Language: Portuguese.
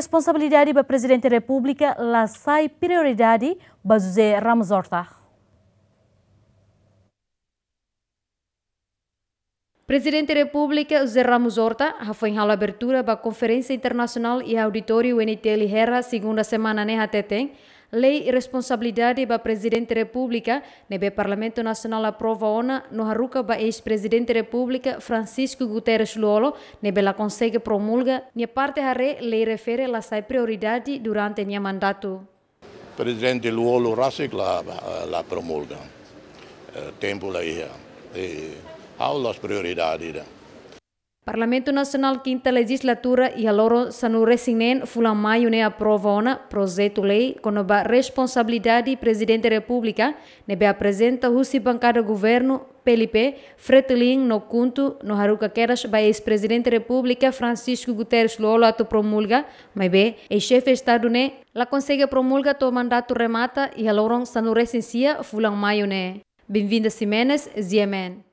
responsabilidade o Presidente da República lá sai prioridade para José Ramos Horta. Presidente da República José Ramos Horta foi a abertura a Conferência Internacional e Auditório NTL Herra segunda semana na né, tem lei responsabilidade ba presidente república nebe parlamento nacional aprova ona no haruka ba ex presidente república Francisco Guterres Luolo nebe la consegue promulga nia parte hare lei refere la sai prioridade durante nia mandato Presidente Luolo Rasik la, la promulga eh, tempo la ia e ha las prioridades Parlamento Nacional quinta legislatura e a sanuresinnen fulan maio ne aprova ona projeto lei kono responsabilidade responsabilidade presidente da república ne be apresenta husi bancada governo PLP Fretilin no Cunto no Haruka Keras ba ex-presidente da república Francisco Guterres Lolo ato promulga mas be e chefe estado ne la consegue promulga to mandato remata e aloro sanuresincia fulan maio ne Bem-vinda Simenes, Ziemen.